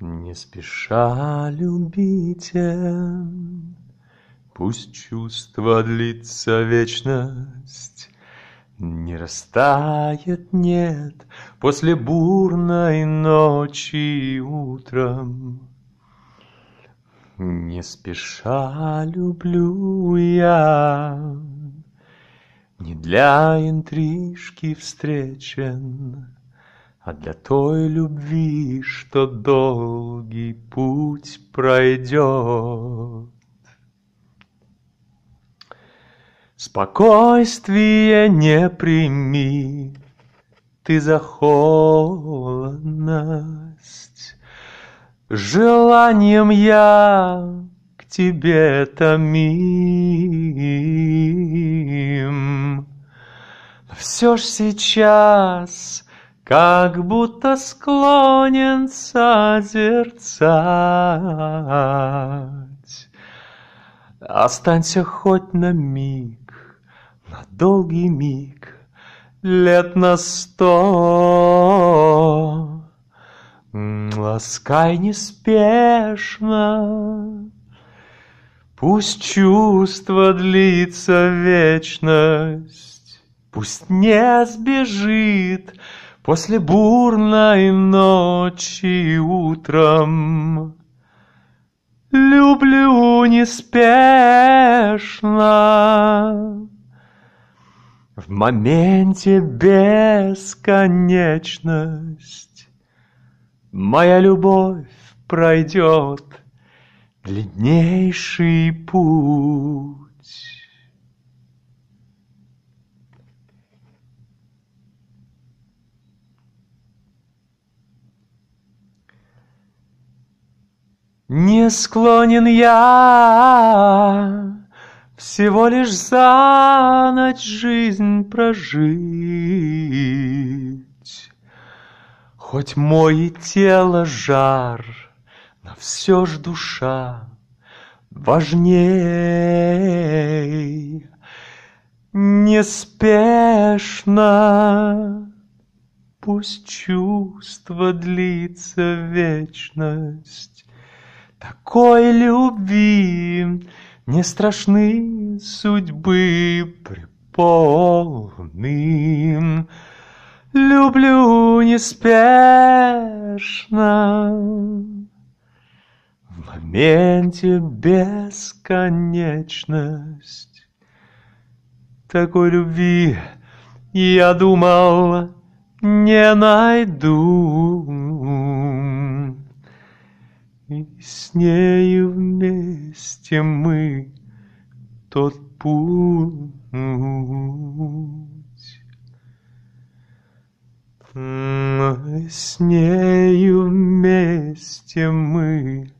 Не спеша любите, Пусть чувство длится вечность, Не растает, нет, После бурной ночи утром. Не спеша люблю я, Не для интрижки встречен, а для той любви, что долгий путь пройдет. Спокойствие не прими ты за холодность. Желанием я к тебе томим. Но все ж сейчас как будто склонен созерцать. Останься хоть на миг, на долгий миг, лет на сто. Ласкай неспешно, Пусть чувство длится вечность, Пусть не сбежит После бурной ночи утром Люблю неспешно В моменте бесконечность Моя любовь пройдет длиннейший путь. Не склонен я всего лишь за ночь жизнь прожить. Хоть мое тело жар, но все ж душа важней. Неспешно пусть чувство длится вечность, такой любви не страшны судьбы приполны. Люблю неспешно, в моменте бесконечность. Такой любви я думал не найду. И с нею вместе мы тот путь. И с нею вместе мы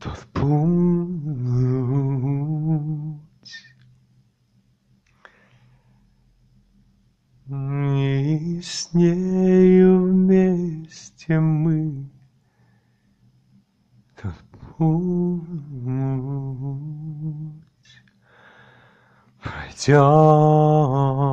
тот путь. И с нею вместе мы путь, пройдя